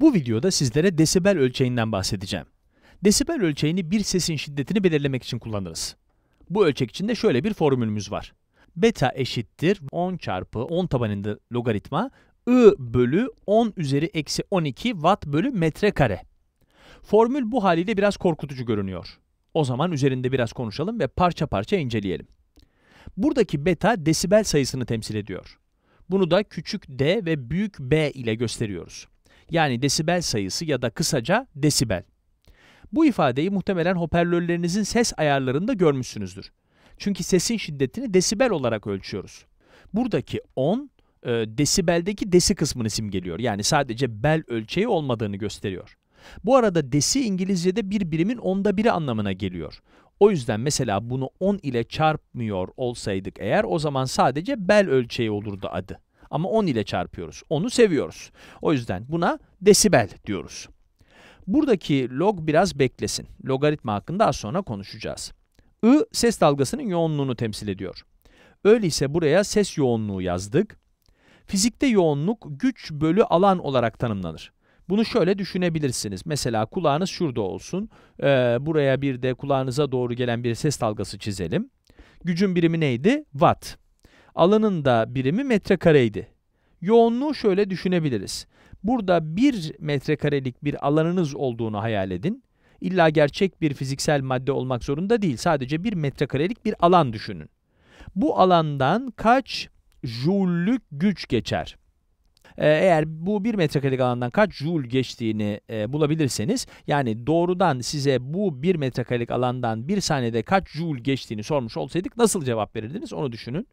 Bu videoda sizlere desibel ölçeğinden bahsedeceğim. Desibel ölçeğini bir sesin şiddetini belirlemek için kullanırız. Bu ölçek için de şöyle bir formülümüz var. Beta eşittir 10 çarpı 10 tabanında logaritma I bölü 10 üzeri eksi 12 watt bölü metre kare. Formül bu haliyle biraz korkutucu görünüyor. O zaman üzerinde biraz konuşalım ve parça parça inceleyelim. Buradaki beta desibel sayısını temsil ediyor. Bunu da küçük d ve büyük b ile gösteriyoruz yani desibel sayısı ya da kısaca desibel. Bu ifadeyi muhtemelen hoparlörlerinizin ses ayarlarında görmüşsünüzdür. Çünkü sesin şiddetini desibel olarak ölçüyoruz. Buradaki 10 e, desibeldeki desi kısmını simgeliyor. Yani sadece bel ölçeği olmadığını gösteriyor. Bu arada desi İngilizce'de bir birimin onda biri anlamına geliyor. O yüzden mesela bunu 10 ile çarpmıyor olsaydık eğer o zaman sadece bel ölçeği olurdu adı. Ama 10 ile çarpıyoruz. Onu seviyoruz. O yüzden buna desibel diyoruz. Buradaki log biraz beklesin. Logaritma hakkında daha sonra konuşacağız. I ses dalgasının yoğunluğunu temsil ediyor. Öyleyse buraya ses yoğunluğu yazdık. Fizikte yoğunluk güç bölü alan olarak tanımlanır. Bunu şöyle düşünebilirsiniz. Mesela kulağınız şurada olsun. Ee, buraya bir de kulağınıza doğru gelen bir ses dalgası çizelim. Gücün birimi neydi? Watt alanında birimi metrekareydi. Yoğunluğu şöyle düşünebiliriz. Burada bir metrekarelik bir alanınız olduğunu hayal edin. İlla gerçek bir fiziksel madde olmak zorunda değil. Sadece bir metrekarelik bir alan düşünün. Bu alandan kaç jüllük güç geçer? Ee, eğer bu bir metrekarelik alandan kaç jül geçtiğini e, bulabilirseniz yani doğrudan size bu bir metrekarelik alandan bir saniyede kaç jül geçtiğini sormuş olsaydık nasıl cevap verirdiniz onu düşünün.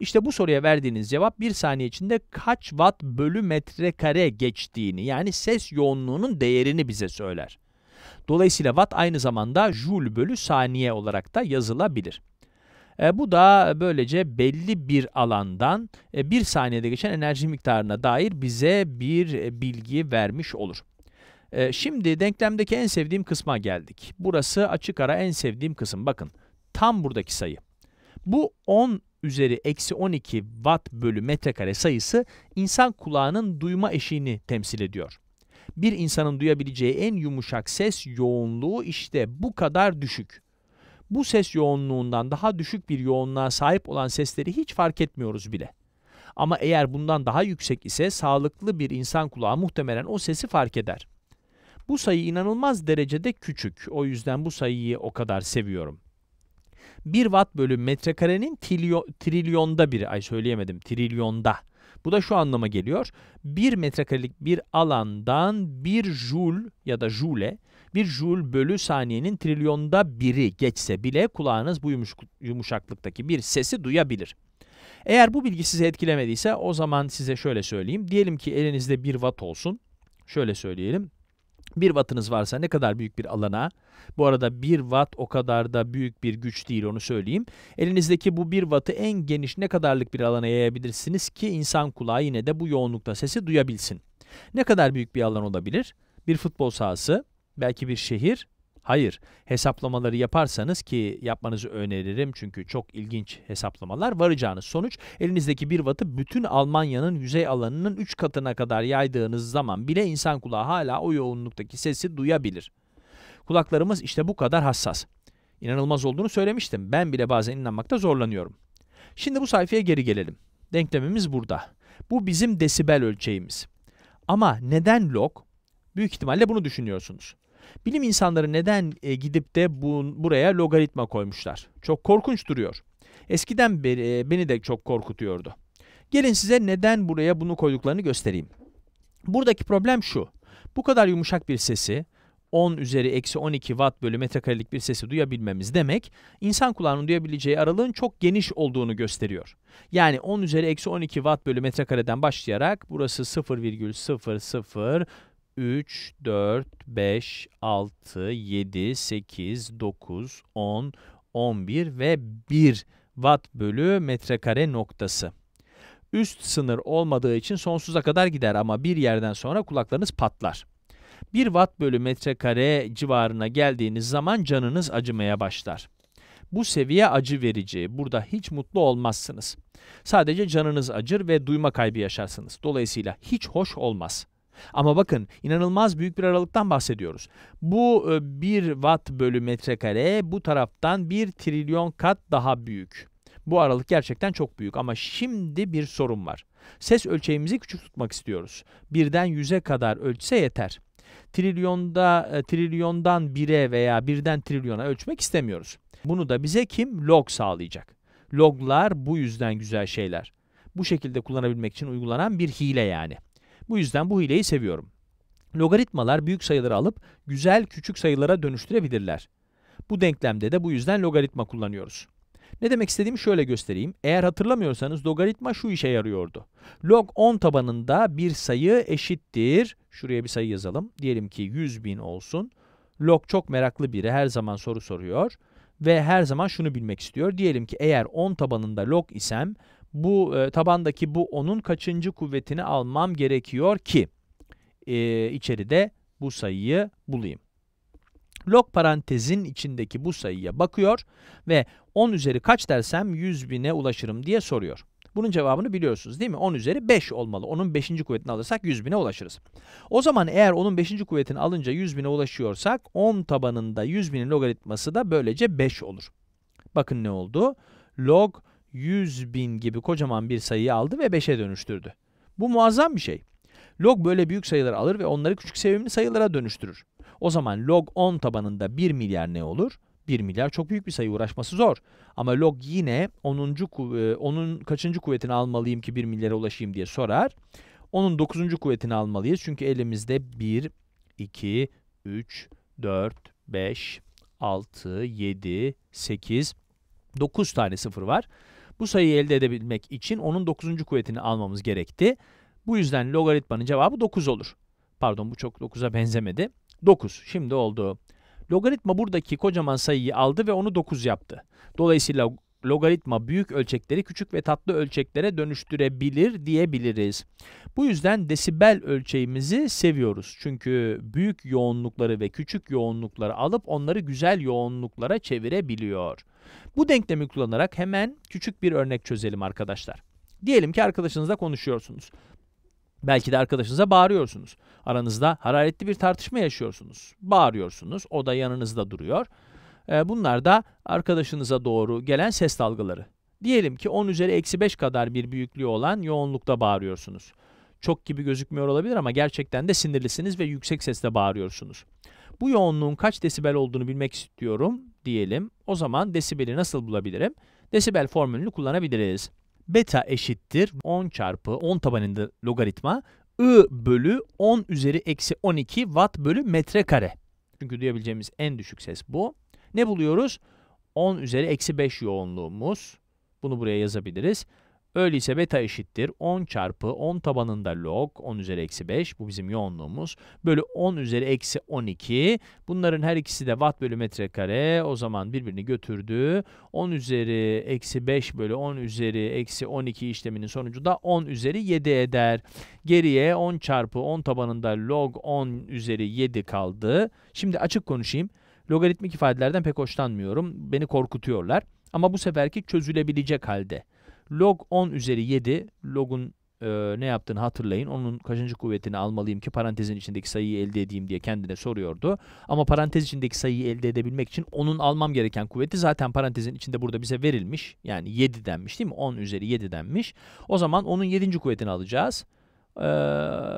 İşte bu soruya verdiğiniz cevap bir saniye içinde kaç watt bölü metrekare geçtiğini yani ses yoğunluğunun değerini bize söyler. Dolayısıyla watt aynı zamanda joule bölü saniye olarak da yazılabilir. E, bu da böylece belli bir alandan e, bir saniyede geçen enerji miktarına dair bize bir e, bilgi vermiş olur. E, şimdi denklemdeki en sevdiğim kısma geldik. Burası açık ara en sevdiğim kısım. Bakın tam buradaki sayı. Bu 10 üzeri eksi 12 watt bölü metrekare sayısı insan kulağının duyma eşiğini temsil ediyor. Bir insanın duyabileceği en yumuşak ses yoğunluğu işte bu kadar düşük. Bu ses yoğunluğundan daha düşük bir yoğunluğa sahip olan sesleri hiç fark etmiyoruz bile. Ama eğer bundan daha yüksek ise sağlıklı bir insan kulağı muhtemelen o sesi fark eder. Bu sayı inanılmaz derecede küçük. O yüzden bu sayıyı o kadar seviyorum. 1 watt bölü metrekarenin trilyo, trilyonda biri. Ay söyleyemedim trilyonda. Bu da şu anlama geliyor. 1 metrekarelik bir alandan 1 jul ya da joule, bir jul bölü saniyenin trilyonda biri geçse bile kulağınız bu yumuş, yumuşaklıktaki bir sesi duyabilir. Eğer bu bilgi sizi etkilemediyse o zaman size şöyle söyleyeyim. Diyelim ki elinizde 1 watt olsun. Şöyle söyleyelim. Bir wattınız varsa ne kadar büyük bir alana, bu arada bir watt o kadar da büyük bir güç değil onu söyleyeyim. Elinizdeki bu bir wattı en geniş ne kadarlık bir alana yayabilirsiniz ki insan kulağı yine de bu yoğunlukta sesi duyabilsin. Ne kadar büyük bir alan olabilir? Bir futbol sahası, belki bir şehir, Hayır, hesaplamaları yaparsanız ki yapmanızı öneririm çünkü çok ilginç hesaplamalar varacağınız sonuç elinizdeki bir vatı bütün Almanya'nın yüzey alanının 3 katına kadar yaydığınız zaman bile insan kulağı hala o yoğunluktaki sesi duyabilir. Kulaklarımız işte bu kadar hassas. İnanılmaz olduğunu söylemiştim. Ben bile bazen inanmakta zorlanıyorum. Şimdi bu sayfaya geri gelelim. Denklemimiz burada. Bu bizim desibel ölçeğimiz. Ama neden log? Büyük ihtimalle bunu düşünüyorsunuz. Bilim insanları neden e, gidip de bu, buraya logaritma koymuşlar? Çok korkunç duruyor. Eskiden beri, e, beni de çok korkutuyordu. Gelin size neden buraya bunu koyduklarını göstereyim. Buradaki problem şu. Bu kadar yumuşak bir sesi 10 üzeri eksi 12 watt bölü metrekarelik bir sesi duyabilmemiz demek insan kulağının duyabileceği aralığın çok geniş olduğunu gösteriyor. Yani 10 üzeri eksi 12 watt bölü metrekareden başlayarak burası 0,00 3, 4, 5, 6, 7, 8, 9, 10, 11 ve 1 watt bölü metrekare noktası. Üst sınır olmadığı için sonsuza kadar gider ama bir yerden sonra kulaklarınız patlar. 1 watt bölü metrekare civarına geldiğiniz zaman canınız acımaya başlar. Bu seviye acı verici. Burada hiç mutlu olmazsınız. Sadece canınız acır ve duyma kaybı yaşarsınız. Dolayısıyla hiç hoş olmaz. Ama bakın inanılmaz büyük bir aralıktan bahsediyoruz. Bu 1 e, watt bölü metrekare bu taraftan 1 trilyon kat daha büyük. Bu aralık gerçekten çok büyük ama şimdi bir sorun var. Ses ölçeğimizi küçük tutmak istiyoruz. Birden yüze kadar ölçse yeter. Trilyonda, e, trilyondan bire veya birden trilyona ölçmek istemiyoruz. Bunu da bize kim? Log sağlayacak. Loglar bu yüzden güzel şeyler. Bu şekilde kullanabilmek için uygulanan bir hile yani. Bu yüzden bu hileyi seviyorum. Logaritmalar büyük sayıları alıp güzel küçük sayılara dönüştürebilirler. Bu denklemde de bu yüzden logaritma kullanıyoruz. Ne demek istediğimi şöyle göstereyim. Eğer hatırlamıyorsanız logaritma şu işe yarıyordu. Log 10 tabanında bir sayı eşittir. Şuraya bir sayı yazalım. Diyelim ki 100.000 olsun. Log çok meraklı biri her zaman soru soruyor. Ve her zaman şunu bilmek istiyor. Diyelim ki eğer 10 tabanında log isem bu e, tabandaki bu onun kaçıncı kuvvetini almam gerekiyor ki e, içeride bu sayıyı bulayım. Log parantezin içindeki bu sayıya bakıyor ve 10 üzeri kaç dersem 100 bine ulaşırım diye soruyor. Bunun cevabını biliyorsunuz değil mi? 10 üzeri 5 olmalı. Onun 5. kuvvetini alırsak 100 bine ulaşırız. O zaman eğer onun 5. kuvvetini alınca 100 bine ulaşıyorsak 10 tabanında 100 binin logaritması da böylece 5 olur. Bakın ne oldu? Log 100 bin gibi kocaman bir sayıyı aldı ve 5'e dönüştürdü. Bu muazzam bir şey. Log böyle büyük sayıları alır ve onları küçük sevimli sayılara dönüştürür. O zaman log 10 tabanında 1 milyar ne olur? 1 milyar çok büyük bir sayı uğraşması zor. Ama log yine 10. E, onun kaçıncı kuvvetini almalıyım ki 1 milyara ulaşayım diye sorar. Onun 9. kuvvetini almalıyız. Çünkü elimizde 1, 2, 3, 4, 5, 6, 7, 8, 9 tane sıfır var. Bu sayıyı elde edebilmek için onun 9. kuvvetini almamız gerekti. Bu yüzden logaritmanın cevabı 9 olur. Pardon bu çok 9'a benzemedi. 9 şimdi oldu. Logaritma buradaki kocaman sayıyı aldı ve onu 9 yaptı. Dolayısıyla logaritma büyük ölçekleri küçük ve tatlı ölçeklere dönüştürebilir diyebiliriz. Bu yüzden desibel ölçeğimizi seviyoruz. Çünkü büyük yoğunlukları ve küçük yoğunlukları alıp onları güzel yoğunluklara çevirebiliyor. Bu denklemi kullanarak hemen küçük bir örnek çözelim arkadaşlar. Diyelim ki arkadaşınızla konuşuyorsunuz. Belki de arkadaşınıza bağırıyorsunuz. Aranızda hararetli bir tartışma yaşıyorsunuz. Bağırıyorsunuz, o da yanınızda duruyor. Ee, bunlar da arkadaşınıza doğru gelen ses dalgaları. Diyelim ki 10 üzeri eksi 5 kadar bir büyüklüğü olan yoğunlukta bağırıyorsunuz. Çok gibi gözükmüyor olabilir ama gerçekten de sinirlisiniz ve yüksek sesle bağırıyorsunuz. Bu yoğunluğun kaç desibel olduğunu bilmek istiyorum diyelim. O zaman desibeli nasıl bulabilirim? Desibel formülünü kullanabiliriz. Beta eşittir 10 çarpı 10 tabanında logaritma I bölü 10 üzeri eksi 12 watt bölü metrekare. Çünkü duyabileceğimiz en düşük ses bu. Ne buluyoruz? 10 üzeri eksi 5 yoğunluğumuz. Bunu buraya yazabiliriz. Öyleyse beta eşittir 10 çarpı 10 tabanında log 10 üzeri eksi 5 bu bizim yoğunluğumuz bölü 10 üzeri eksi 12 bunların her ikisi de watt bölü metrekare o zaman birbirini götürdü 10 üzeri eksi 5 bölü 10 üzeri eksi 12 işleminin sonucu da 10 üzeri 7 eder geriye 10 çarpı 10 tabanında log 10 üzeri 7 kaldı şimdi açık konuşayım Logaritmik ifadelerden pek hoşlanmıyorum. Beni korkutuyorlar. Ama bu seferki çözülebilecek halde. Log 10 üzeri 7 logun e, ne yaptığını hatırlayın. Onun kaçıncı kuvvetini almalıyım ki parantezin içindeki sayıyı elde edeyim diye kendine soruyordu. Ama parantez içindeki sayıyı elde edebilmek için onun almam gereken kuvveti zaten parantezin içinde burada bize verilmiş. Yani 7 denmiş değil mi? 10 üzeri 7 denmiş. O zaman onun 7. kuvvetini alacağız. Ee,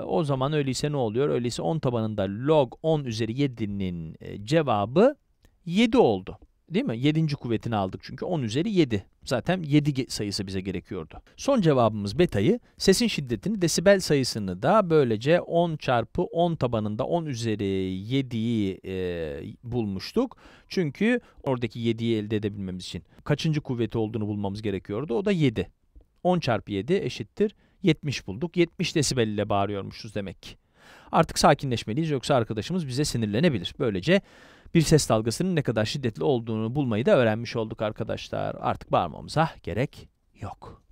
o zaman öyleyse ne oluyor? Öyleyse 10 tabanında log 10 üzeri 7'nin e, cevabı 7 oldu. Değil mi? 7. kuvvetini aldık çünkü 10 üzeri 7. Zaten 7 sayısı bize gerekiyordu. Son cevabımız beta'yı, sesin şiddetini, desibel sayısını da böylece 10 çarpı 10 tabanında 10 üzeri 7'yi e, bulmuştuk. Çünkü oradaki 7'yi elde edebilmemiz için kaçıncı kuvveti olduğunu bulmamız gerekiyordu. O da 7. 10 çarpı 7 eşittir 70 bulduk. 70 desibel ile bağırıyormuşuz demek ki. Artık sakinleşmeliyiz yoksa arkadaşımız bize sinirlenebilir. Böylece bir ses dalgasının ne kadar şiddetli olduğunu bulmayı da öğrenmiş olduk arkadaşlar. Artık bağırmamıza gerek yok.